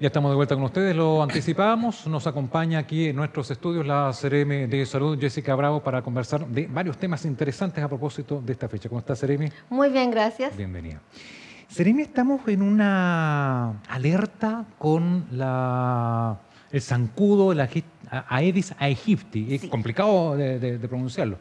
Ya estamos de vuelta con ustedes, lo anticipamos. Nos acompaña aquí en nuestros estudios la Seremi de Salud, Jessica Bravo, para conversar de varios temas interesantes a propósito de esta fecha. ¿Cómo está, Seremi? Muy bien, gracias. Bienvenida. Seremi, estamos en una alerta con la, el zancudo, la Aedes aegypti. Es complicado de pronunciarlo.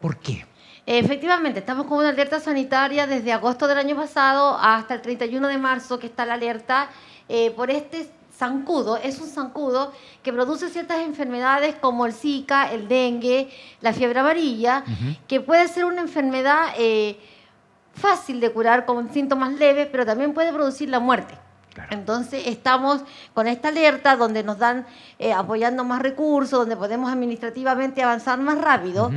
¿Por qué? Efectivamente, estamos con una alerta sanitaria desde agosto del año pasado hasta el 31 de marzo, que está la alerta eh, por este zancudo. Es un zancudo que produce ciertas enfermedades como el Zika, el dengue, la fiebre amarilla, que puede ser una enfermedad eh, fácil de curar con síntomas leves, pero también puede producir la muerte. Entonces estamos con esta alerta donde nos dan eh, apoyando más recursos, donde podemos administrativamente avanzar más rápido.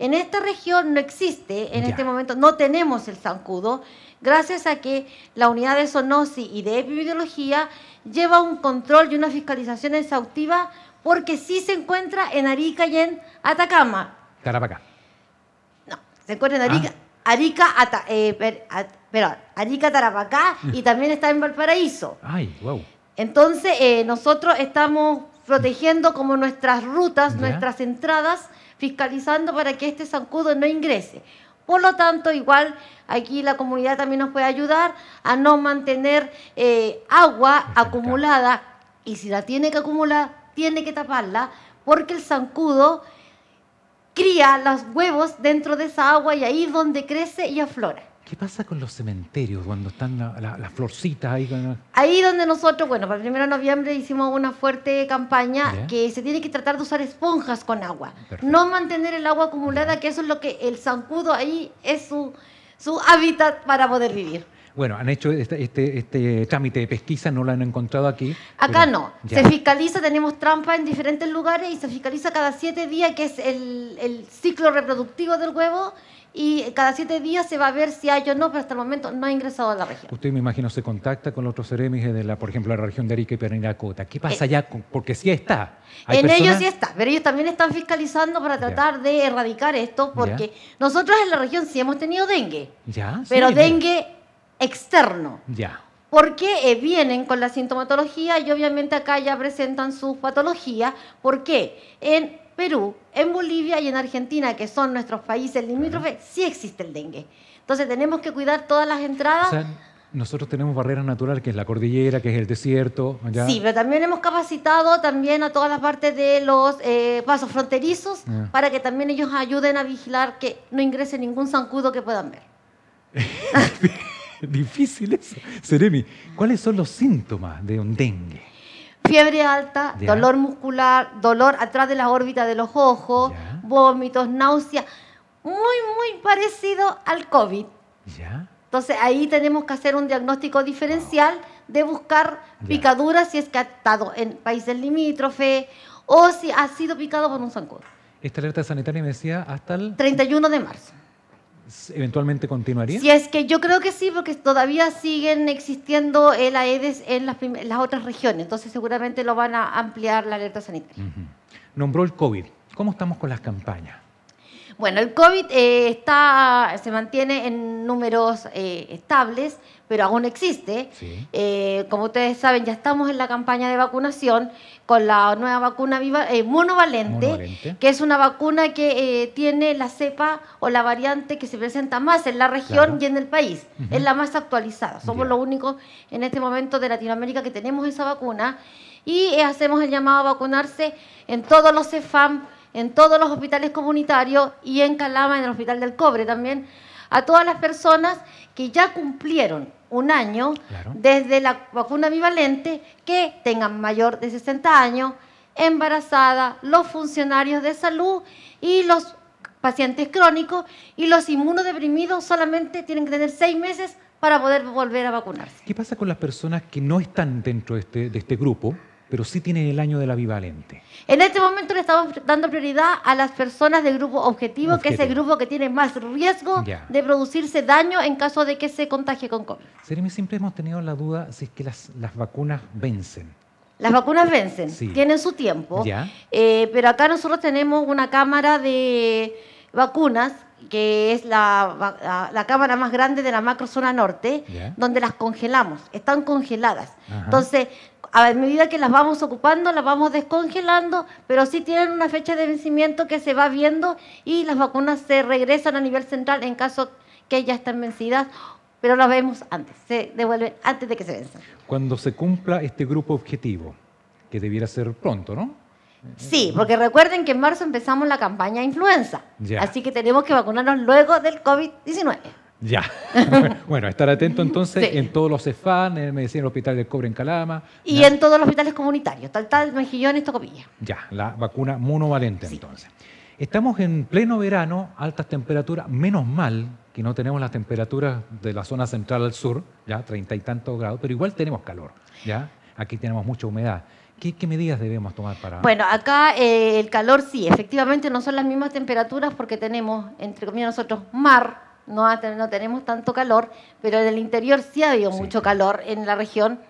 En esta región no existe, en este momento no tenemos el zancudo, gracias a que la unidad de zoonosis y de epidemiología lleva un control y una fiscalización exhaustiva porque sí se encuentra en Arica y en Atacama. Tarapacá. No, se encuentra en Arica. Ah. Arica, eh, Arica, Tarapacá mm. y también está en Valparaíso. Ay, wow. Entonces, eh, nosotros estamos protegiendo como nuestras rutas, nuestras entradas, fiscalizando para que este zancudo no ingrese. Por lo tanto, igual aquí la comunidad también nos puede ayudar a no mantener eh, agua acumulada y si la tiene que acumular, tiene que taparla porque el zancudo cría los huevos dentro de esa agua y ahí es donde crece y aflora. ¿Qué pasa con los cementerios cuando están las florcitas ahí? Ahí donde nosotros, bueno, para el 1 de noviembre hicimos una fuerte campaña que se tiene que tratar de usar esponjas con agua. No mantener el agua acumulada, que eso es lo que el zancudo ahí es su, su hábitat para poder vivir. Bueno, han hecho este, este, este, trámite de pesquisa, no lo han encontrado aquí. Acá no. Se fiscaliza, tenemos trampa en diferentes lugares y se fiscaliza cada siete días, que es el, ciclo reproductivo del huevo, y cada siete días se va a ver si hay o no, pero hasta el momento no ha ingresado a la región. Usted, me imagino, se contacta con otros seremis de la, por ejemplo, la región de Arica y Perinacota. ¿Qué pasa eh, allá? Porque sí está. En ellos sí está, pero ellos también están fiscalizando para tratar de erradicar esto, porque nosotros en la región sí hemos tenido dengue. Ya, pero dengue externo. Ya. Porque eh, vienen con la sintomatología y obviamente acá ya presentan su patología. ¿Por qué? En Perú, en Bolivia y en Argentina, que son nuestros países limítrofes, sí existe el dengue. Entonces tenemos que cuidar todas las entradas. nosotros tenemos barreras naturales, que es la cordillera, que es el desierto. Sí, pero también hemos capacitado también a todas las partes de los pasos eh, fronterizos ah. para que también ellos ayuden a vigilar que no ingrese ningún zancudo que puedan ver. Difícil eso. Seremi, ¿cuáles son los síntomas de un dengue? Fiebre alta, dolor muscular, dolor atrás de la órbita de los ojos, vómitos, náuseas, muy, muy parecido al COVID. Ya. Entonces ahí tenemos que hacer un diagnóstico diferencial de buscar picaduras si es que ha estado en países limítrofes o si ha sido picado por un zancudo. Esta alerta sanitaria me decía hasta el 31 de marzo eventualmente continuaría? Sí, es que yo creo que sí, porque todavía siguen existiendo el AEDES en las, otras regiones, entonces seguramente lo van a ampliar la alerta sanitaria. Nombró el COVID. ¿Cómo estamos con las campañas? Bueno, el COVID eh, está, se mantiene en números eh, estables, pero aún existe. Eh, como ustedes saben, ya estamos en la campaña de vacunación con la nueva vacuna monovalente, que es una vacuna que tiene la cepa o la variante que se presenta más en la región y en el país. Es la más actualizada. Somos los únicos en este momento de Latinoamérica que tenemos esa vacuna y hacemos el llamado a vacunarse en todos los CEFAM en todos los hospitales comunitarios y en Calama, en el Hospital del Cobre también, a todas las personas que ya cumplieron un año desde la vacuna bivalente, que tengan mayor de 60 años, embarazadas, los funcionarios de salud y los pacientes crónicos y los inmunodeprimidos solamente tienen que tener seis meses para poder volver a vacunarse. ¿Qué pasa con las personas que no están dentro de este, de este grupo? pero sí tienen el año de la bivalente. En este momento le estamos dando prioridad a las personas del grupo objetivo, que es el grupo que tiene más riesgo de producirse daño en caso de que se contagie con COVID. Seremi, siempre hemos tenido la duda si es que las, vacunas vencen. Las vacunas vencen, tienen su tiempo, eh, pero acá nosotros tenemos una cámara de vacunas que es la, cámara más grande de la macrozona norte, donde las congelamos, están congeladas. Entonces, a medida que las vamos ocupando, las vamos descongelando, pero sí tienen una fecha de vencimiento que se va viendo y las vacunas se regresan a nivel central en caso que ya están vencidas, pero las vemos antes, se devuelven antes de que se venzan. Cuando se cumpla este grupo objetivo, que debiera ser pronto, ¿no? Sí, porque recuerden que en marzo empezamos la campaña influenza, así que tenemos que vacunarnos luego del COVID-19. Ya. bueno, estar atento entonces en todos los CEFAN, en Medicina del Hospital del Cobre en Calama. Y en todos los hospitales comunitarios, tal, tal, Mejillones, Tocopilla. Ya, la vacuna monovalente entonces. Estamos en pleno verano, altas temperaturas, menos mal que no tenemos las temperaturas de la zona central al sur, ya treinta y tantos grados, pero igual tenemos calor, ya. Aquí tenemos mucha humedad. ¿Qué, medidas debemos tomar para...? Bueno, acá eh, el calor sí, efectivamente no son las mismas temperaturas porque tenemos, entre comillas, nosotros mar, no, tenemos tanto calor, pero en el interior sí ha habido mucho calor en la región.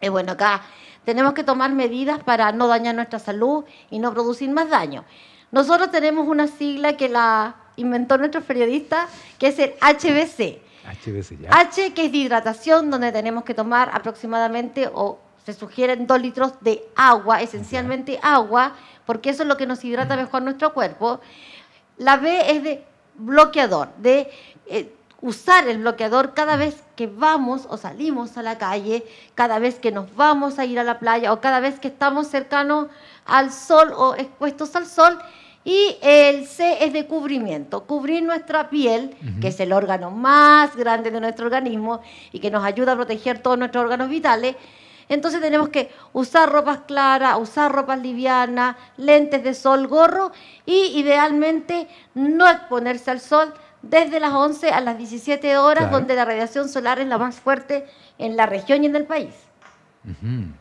Y eh, bueno, acá tenemos que tomar medidas para no dañar nuestra salud y no producir más daño. Nosotros tenemos una sigla que la inventó nuestro periodista, que es el HBC. HBC ya. H, que es de hidratación, donde tenemos que tomar aproximadamente o se sugieren dos litros de agua, esencialmente agua, porque eso es lo que nos hidrata mejor nuestro cuerpo. La B es de bloqueador, de eh, usar el bloqueador cada vez que vamos o salimos a la calle, cada vez que nos vamos a ir a la playa o cada vez que estamos cercanos al sol o expuestos al sol. Y el C es de cubrimiento, cubrir nuestra piel, que es el órgano más grande de nuestro organismo y que nos ayuda a proteger todos nuestros órganos vitales. Entonces tenemos que usar ropas claras, usar ropas livianas, lentes de sol, gorro y idealmente no exponerse al sol desde las 11 a las 17 horas, donde la radiación solar es la más fuerte en la región y en el país.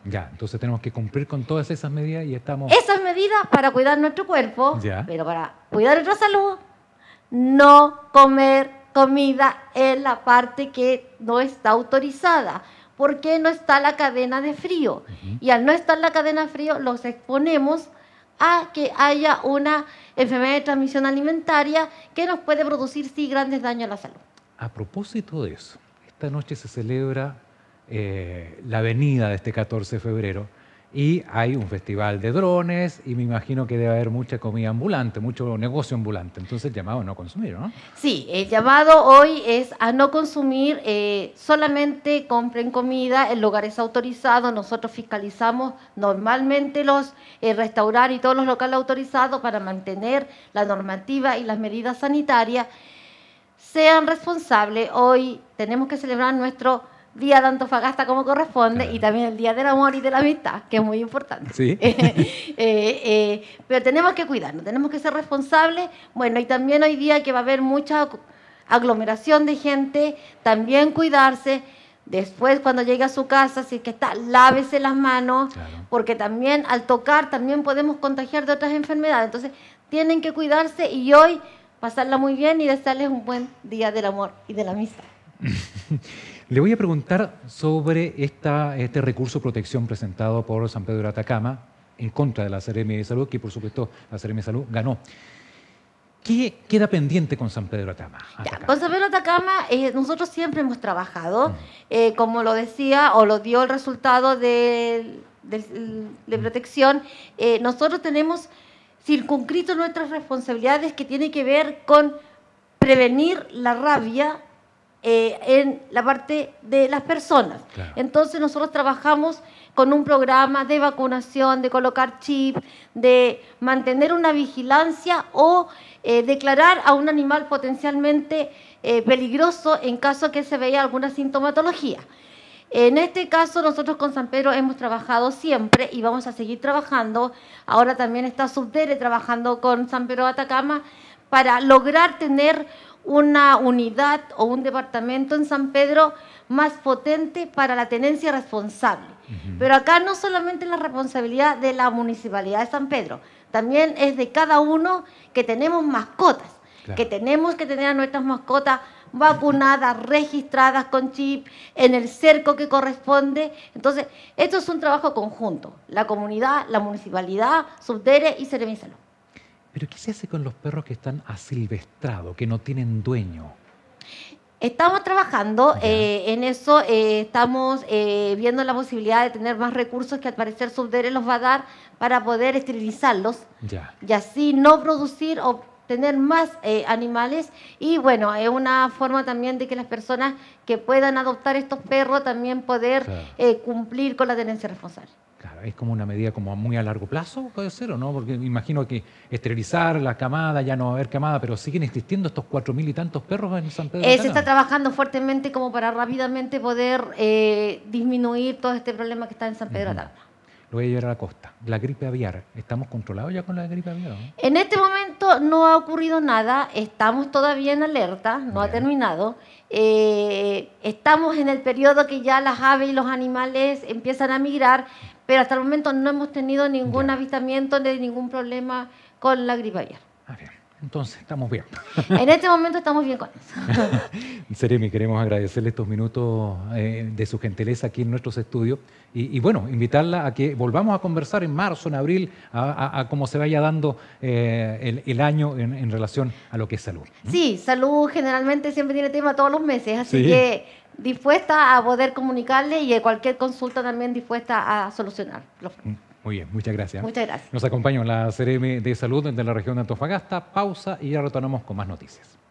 Ya, entonces tenemos que cumplir con todas esas medidas y estamos... Esas medidas para cuidar nuestro cuerpo, pero para cuidar nuestra salud, no comer comida en la parte que no está autorizada. ¿Por qué no está la cadena de frío. Y al no estar la cadena de frío, los exponemos a que haya una enfermedad de transmisión alimentaria que nos puede producir sí grandes daños a la salud. A propósito de eso, esta noche se celebra eh, la venida de este 14 de febrero y hay un festival de drones y me imagino que debe haber mucha comida ambulante, mucho negocio ambulante. Entonces, el llamado a no consumir, ¿no? Sí, el llamado hoy es a no consumir, eh, solamente compren comida en lugares autorizados. Nosotros fiscalizamos normalmente los eh, restaurantes y todos los locales autorizados para mantener la normativa y las medidas sanitarias. Sean responsables, hoy tenemos que celebrar nuestro Día de Antofagasta como corresponde y también el Día del Amor y de la Amistad, que es muy importante. Eh, eh, pero tenemos que cuidarnos, tenemos que ser responsables. Bueno, y también hoy día que va a haber mucha aglomeración de gente, también cuidarse. Después, cuando llegue a su casa, si es que está, lávese las manos, porque también al tocar también podemos contagiar de otras enfermedades. Entonces, tienen que cuidarse y hoy pasarla muy bien y desearles un buen día del amor y de la amistad. Le voy a preguntar sobre este recurso de protección presentado por San Pedro de Atacama en contra de la Seremi de Salud, que por supuesto la Seremi de Salud ganó. ¿Qué queda pendiente con San Pedro Atacama? con San Pedro Atacama eh, nosotros siempre hemos trabajado, mm. eh, como lo decía o lo dio el resultado de, mm. protección, eh, nosotros tenemos circunscrito nuestras responsabilidades que tienen que ver con prevenir la rabia, eh, en la parte de las personas. Entonces nosotros trabajamos con un programa de vacunación, de colocar chip, de mantener una vigilancia o eh, declarar a un animal potencialmente eh, peligroso en caso que se vea alguna sintomatología. En este caso nosotros con San Pedro hemos trabajado siempre y vamos a seguir trabajando. Ahora también está Subdere trabajando con San Pedro Atacama para lograr tener una unidad o un departamento en San Pedro más potente para la tenencia responsable. Pero acá no solamente la responsabilidad de la municipalidad de San Pedro, también es de cada uno que tenemos mascotas, que tenemos que tener a nuestras mascotas vacunadas, registradas con chip, en el cerco que corresponde. Entonces, esto es un trabajo conjunto, la comunidad, la municipalidad, Subdere y salud. Pero ¿qué se hace con los perros que están asilvestrados, que no tienen dueño? Estamos trabajando eh, en eso, eh, estamos eh, viendo la posibilidad de tener más recursos que al parecer Subdere los va a dar para poder esterilizarlos y así no producir o tener más animales y bueno, es una forma también de que las personas que puedan adoptar estos perros también poder cumplir con la tenencia responsable. Claro, es como una medida como muy a largo plazo, puede ser, ¿o no? Porque me imagino que esterilizar la camada, ya no va a haber camada, pero siguen existiendo estos cuatro mil y tantos perros en San Pedro. se está trabajando fuertemente como para rápidamente poder eh, disminuir todo este problema que está en San Pedro uh Lo voy a llevar a la costa. La gripe aviar, ¿estamos controlados ya con la gripe aviar? En este momento no ha ocurrido nada, estamos todavía en alerta, no ha terminado. Eh, estamos en el periodo que ya las aves y los animales empiezan a migrar, pero hasta el momento no hemos tenido ningún avistamiento de ningún problema con la gripe aviar. Ah, bien. Entonces, estamos bien. en este momento estamos bien con eso. Seremi, queremos agradecerle estos minutos eh, de su gentileza aquí en nuestros estudios y, bueno, invitarla a que volvamos a conversar en marzo, en abril, a, cómo se vaya dando eh, el, año en, relación a lo que es salud. Sí, salud generalmente siempre tiene tema todos los meses, así que dispuesta a poder comunicarle y cualquier consulta también dispuesta a solucionar. Mm, muy bien, muchas gracias. Muchas gracias. Nos acompaña la CRM de Salud de la región de Antofagasta. Pausa y ya retornamos con más noticias.